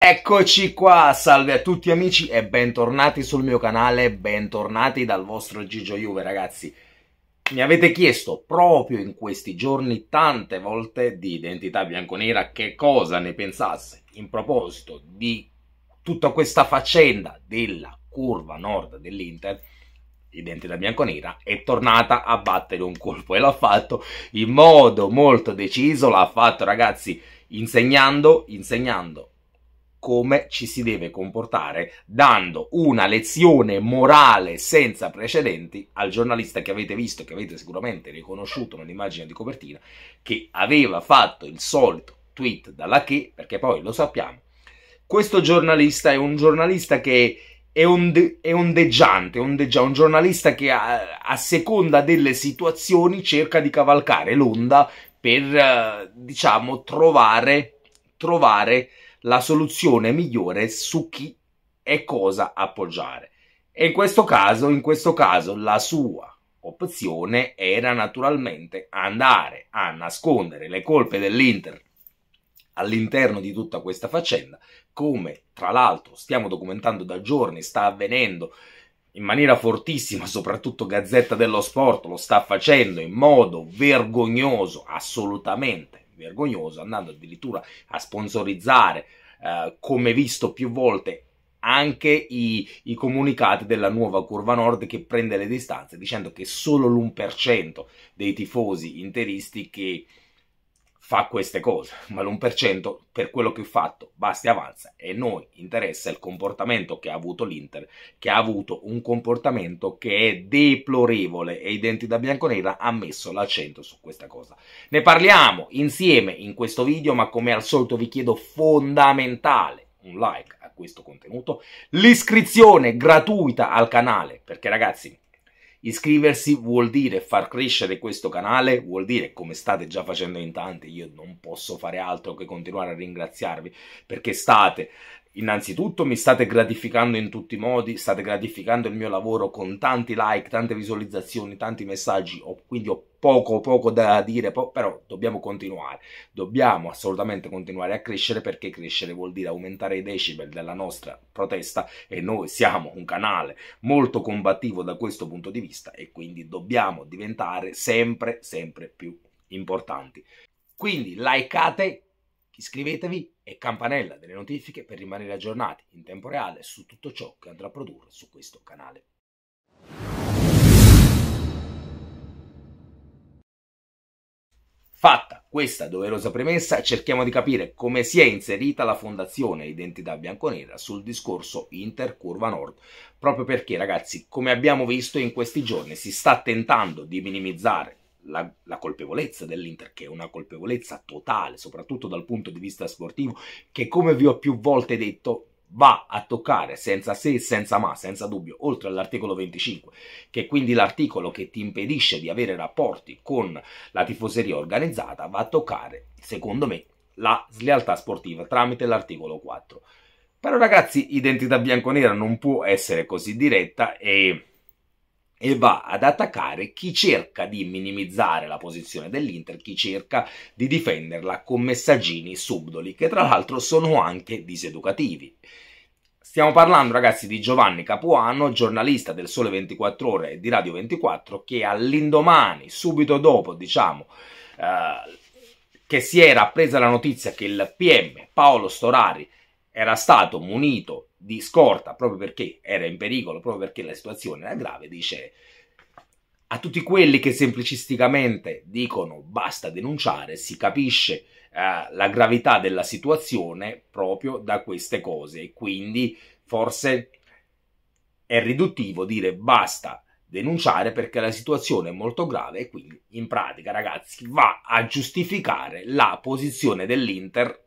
Eccoci qua, salve a tutti amici e bentornati sul mio canale, bentornati dal vostro Gigio Juve ragazzi. Mi avete chiesto proprio in questi giorni tante volte di Identità Bianconera che cosa ne pensasse in proposito di tutta questa faccenda della curva nord dell'Inter. Identità bianconera è tornata a battere un colpo e l'ha fatto in modo molto deciso, l'ha fatto ragazzi insegnando, insegnando come ci si deve comportare, dando una lezione morale senza precedenti al giornalista che avete visto, che avete sicuramente riconosciuto nell'immagine di copertina, che aveva fatto il solito tweet dalla che, perché poi lo sappiamo, questo giornalista è un giornalista che è, onde, è ondeggiante, ondeggia, un giornalista che a, a seconda delle situazioni cerca di cavalcare l'onda per, eh, diciamo, trovare, trovare la soluzione migliore su chi e cosa appoggiare. E in questo caso, in questo caso, la sua opzione era naturalmente andare a nascondere le colpe dell'Inter all'interno di tutta questa faccenda, come tra l'altro stiamo documentando da giorni, sta avvenendo in maniera fortissima, soprattutto Gazzetta dello Sport lo sta facendo in modo vergognoso, assolutamente vergognoso, andando addirittura a sponsorizzare, eh, come visto più volte, anche i, i, comunicati della nuova curva nord che prende le distanze dicendo che solo l'1% dei tifosi interisti che fa queste cose, ma l'1% per quello che ho fatto basta e avanza e noi interessa il comportamento che ha avuto l'Inter, che ha avuto un comportamento che è deplorevole e i denti da bianconera ha messo l'accento su questa cosa. Ne parliamo insieme in questo video, ma come al solito vi chiedo fondamentale un like a questo contenuto, l'iscrizione gratuita al canale, perché ragazzi Iscriversi vuol dire far crescere questo canale, vuol dire, come state già facendo in tanti, io non posso fare altro che continuare a ringraziarvi perché state innanzitutto mi state gratificando in tutti i modi, state gratificando il mio lavoro con tanti like, tante visualizzazioni, tanti messaggi, ho, quindi ho poco poco da dire, po però dobbiamo continuare, dobbiamo assolutamente continuare a crescere perché crescere vuol dire aumentare i decibel della nostra protesta e noi siamo un canale molto combattivo da questo punto di vista e quindi dobbiamo diventare sempre sempre più importanti. Quindi likeate, Iscrivetevi e campanella delle notifiche per rimanere aggiornati in tempo reale su tutto ciò che andrà a produrre su questo canale. Fatta questa doverosa premessa, cerchiamo di capire come si è inserita la fondazione Identità Bianconera sul discorso Intercurva Nord, proprio perché ragazzi, come abbiamo visto in questi giorni, si sta tentando di minimizzare la, la colpevolezza dell'Inter, che è una colpevolezza totale, soprattutto dal punto di vista sportivo, che come vi ho più volte detto va a toccare senza se e senza ma, senza dubbio, oltre all'articolo 25, che è quindi l'articolo che ti impedisce di avere rapporti con la tifoseria organizzata, va a toccare, secondo me, la slealtà sportiva tramite l'articolo 4. Però ragazzi, identità bianconera non può essere così diretta e e va ad attaccare chi cerca di minimizzare la posizione dell'Inter, chi cerca di difenderla con messaggini subdoli, che tra l'altro sono anche diseducativi. Stiamo parlando ragazzi di Giovanni Capuano, giornalista del Sole 24 Ore e di Radio 24, che all'indomani, subito dopo, diciamo, eh, che si era presa la notizia che il PM Paolo Storari era stato munito di scorta, proprio perché era in pericolo, proprio perché la situazione era grave, dice a tutti quelli che semplicisticamente dicono basta denunciare, si capisce eh, la gravità della situazione proprio da queste cose. Quindi forse è riduttivo dire basta denunciare perché la situazione è molto grave e quindi in pratica ragazzi va a giustificare la posizione dell'Inter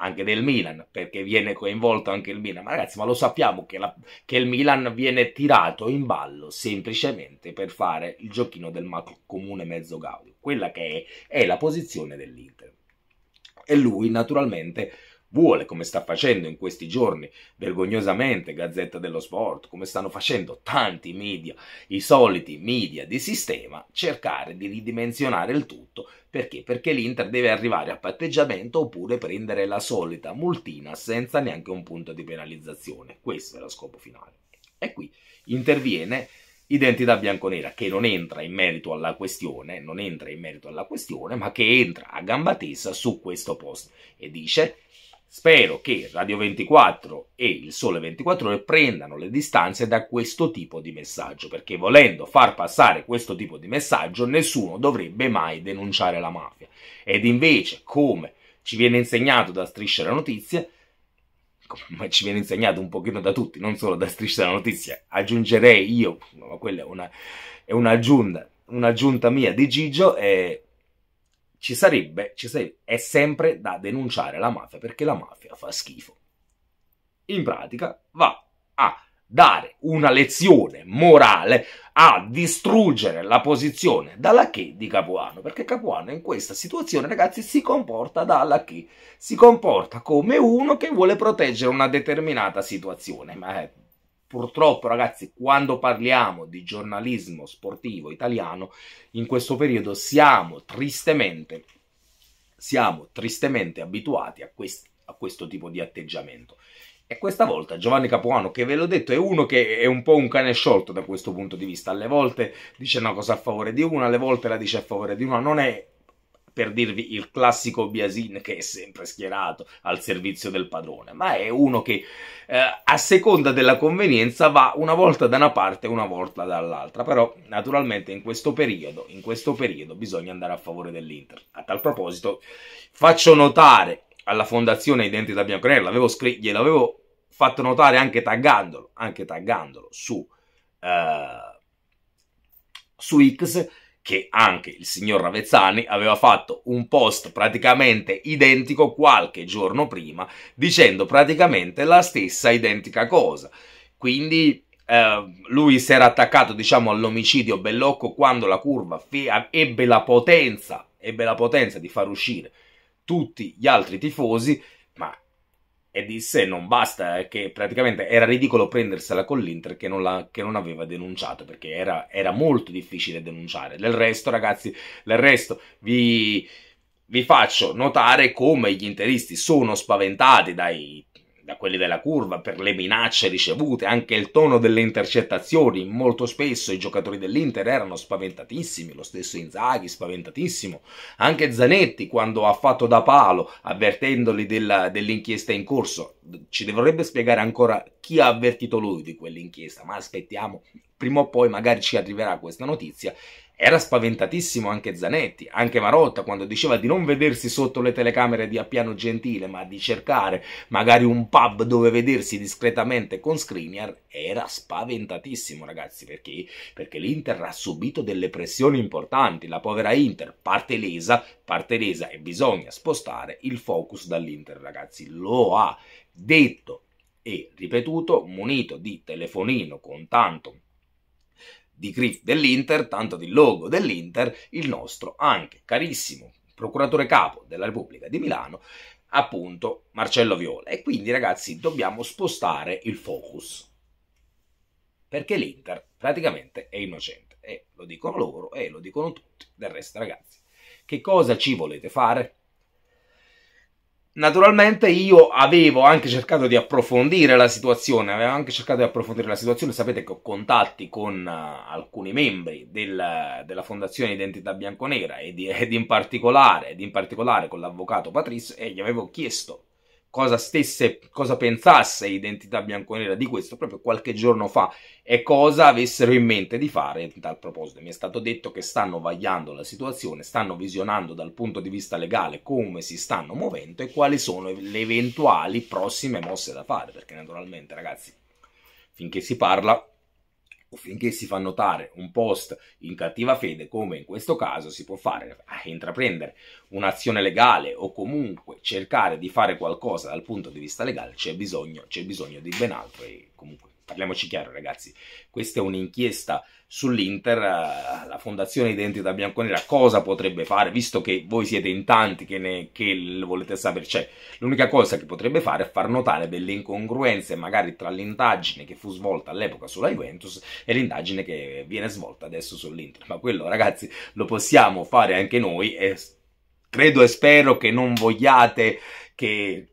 anche del Milan, perché viene coinvolto anche il Milan. Ma ragazzi, ma lo sappiamo che, la, che il Milan viene tirato in ballo semplicemente per fare il giochino del macro comune mezzo gaudio, quella che è, è la posizione dell'Inter. E lui naturalmente vuole, come sta facendo in questi giorni vergognosamente Gazzetta dello Sport, come stanno facendo tanti media, i soliti media di sistema, cercare di ridimensionare il tutto. Perché? Perché l'Inter deve arrivare a patteggiamento oppure prendere la solita multina senza neanche un punto di penalizzazione. Questo è lo scopo finale. E qui interviene identità bianconera che non entra in merito alla questione, non entra in merito alla questione, ma che entra a gamba tesa su questo post e dice Spero che Radio 24 e il Sole 24 Ore prendano le distanze da questo tipo di messaggio, perché volendo far passare questo tipo di messaggio nessuno dovrebbe mai denunciare la mafia. Ed invece, come ci viene insegnato da Striscia la Notizia, come ci viene insegnato un pochino da tutti, non solo da Striscia la Notizia, aggiungerei io, ma quella è una, è un'aggiunta, un'aggiunta mia di Gigio, è eh, ci sarebbe, ci sarebbe, è sempre da denunciare la mafia perché la mafia fa schifo. In pratica va a dare una lezione morale a distruggere la posizione dalla che di Capuano, perché Capuano in questa situazione, ragazzi, si comporta dalla che, si comporta come uno che vuole proteggere una determinata situazione, ma è purtroppo ragazzi quando parliamo di giornalismo sportivo italiano in questo periodo siamo tristemente, siamo tristemente abituati a, quest a questo tipo di atteggiamento e questa volta Giovanni Capuano, che ve l'ho detto, è uno che è un po' un cane sciolto da questo punto di vista. Alle volte dice una cosa a favore di una, alle volte la dice a favore di una. Non è per dirvi il classico Biasin che è sempre schierato al servizio del padrone, ma è uno che eh, a seconda della convenienza va una volta da una parte e una volta dall'altra, però naturalmente in questo periodo, in questo periodo bisogna andare a favore dell'Inter. A tal proposito faccio notare alla fondazione Identità Bianconera, l'avevo scritto, gliel'avevo fatto notare anche taggandolo, anche taggandolo su, uh, su X, che anche il signor Ravezzani aveva fatto un post praticamente identico qualche giorno prima, dicendo praticamente la stessa identica cosa. Quindi eh, lui si era attaccato, diciamo, all'omicidio Bellocco quando la curva ebbe la potenza, ebbe la potenza di far uscire tutti gli altri tifosi e disse non basta, eh, che praticamente era ridicolo prendersela con l'Inter che non, la, che non aveva denunciato, perché era, era, molto difficile denunciare. Del resto, ragazzi, del resto vi, vi faccio notare come gli interisti sono spaventati dai da quelli della curva per le minacce ricevute, anche il tono delle intercettazioni. Molto spesso i giocatori dell'Inter erano spaventatissimi, lo stesso Inzaghi spaventatissimo, anche Zanetti quando ha fatto da palo avvertendoli dell'inchiesta in corso ci dovrebbe spiegare ancora chi ha avvertito lui di quell'inchiesta, ma aspettiamo, prima o poi magari ci arriverà questa notizia. Era spaventatissimo anche Zanetti, anche Marotta, quando diceva di non vedersi sotto le telecamere di Appiano Gentile, ma di cercare magari un pub dove vedersi discretamente con Skriniar, era spaventatissimo ragazzi, perché, perché l'Inter ha subito delle pressioni importanti, la povera Inter, parte lesa, parte lesa e bisogna spostare il focus dall'Inter ragazzi, lo ha detto e ripetuto, munito di telefonino con tanto di griff dell'Inter, tanto di logo dell'Inter, il nostro anche carissimo procuratore capo della Repubblica di Milano, appunto Marcello Viola. E quindi ragazzi dobbiamo spostare il focus perché l'Inter praticamente è innocente e lo dicono loro e lo dicono tutti. Del resto ragazzi, che cosa ci volete fare? Naturalmente io avevo anche cercato di approfondire la situazione, avevo anche cercato di approfondire la situazione, sapete che ho contatti con uh, alcuni membri del, della Fondazione Identità Bianconera ed, ed, in ed in particolare con l'avvocato Patrice e gli avevo chiesto cosa stesse, cosa pensasse Identità Bianconera di questo proprio qualche giorno fa e cosa avessero in mente di fare in tal proposito. Mi è stato detto che stanno vagliando la situazione, stanno visionando dal punto di vista legale come si stanno muovendo e quali sono le eventuali prossime mosse da fare, perché naturalmente ragazzi, finché si parla o finché si fa notare un post in cattiva fede, come in questo caso si può fare, eh, intraprendere un'azione legale o comunque cercare di fare qualcosa dal punto di vista legale, c'è bisogno, bisogno, di ben altro e comunque parliamoci chiaro ragazzi, questa è un'inchiesta sull'Inter, eh, la Fondazione Identità Bianconera cosa potrebbe fare, visto che voi siete in tanti che, ne, che volete sapere, cioè l'unica cosa che potrebbe fare è far notare delle incongruenze magari tra l'indagine che fu svolta all'epoca sulla Juventus e l'indagine che viene svolta adesso sull'Inter, ma quello ragazzi lo possiamo fare anche noi e credo e spero che non vogliate che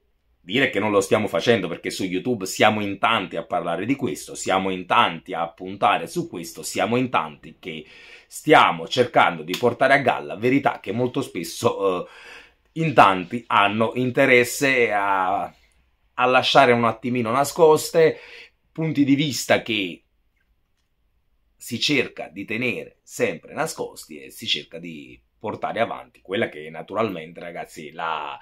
dire che non lo stiamo facendo perché su YouTube siamo in tanti a parlare di questo, siamo in tanti a puntare su questo, siamo in tanti che stiamo cercando di portare a galla verità che molto spesso eh, in tanti hanno interesse a, a lasciare un attimino nascoste, punti di vista che si cerca di tenere sempre nascosti e si cerca di portare avanti quella che è naturalmente, ragazzi, la,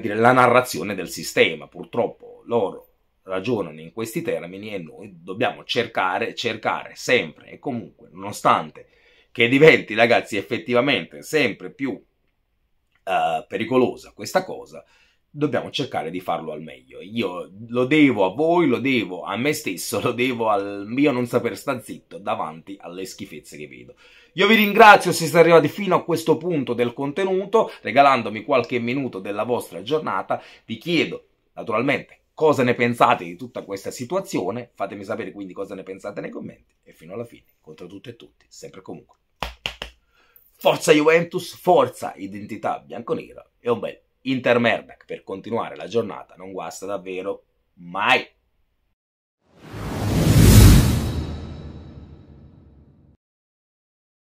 dire, la narrazione del sistema. Purtroppo loro ragionano in questi termini e noi dobbiamo cercare, cercare sempre e comunque, nonostante che diventi, ragazzi, effettivamente sempre più uh, pericolosa questa cosa, dobbiamo cercare di farlo al meglio. Io lo devo a voi, lo devo a me stesso, lo devo al mio non saper sta zitto davanti alle schifezze che vedo. Io vi ringrazio se siete arrivati fino a questo punto del contenuto, regalandomi qualche minuto della vostra giornata. Vi chiedo, naturalmente, cosa ne pensate di tutta questa situazione. Fatemi sapere quindi cosa ne pensate nei commenti. E fino alla fine, contro tutto e tutti, sempre e comunque. Forza Juventus, forza identità bianconera e un bel Inter per continuare la giornata non guasta davvero mai.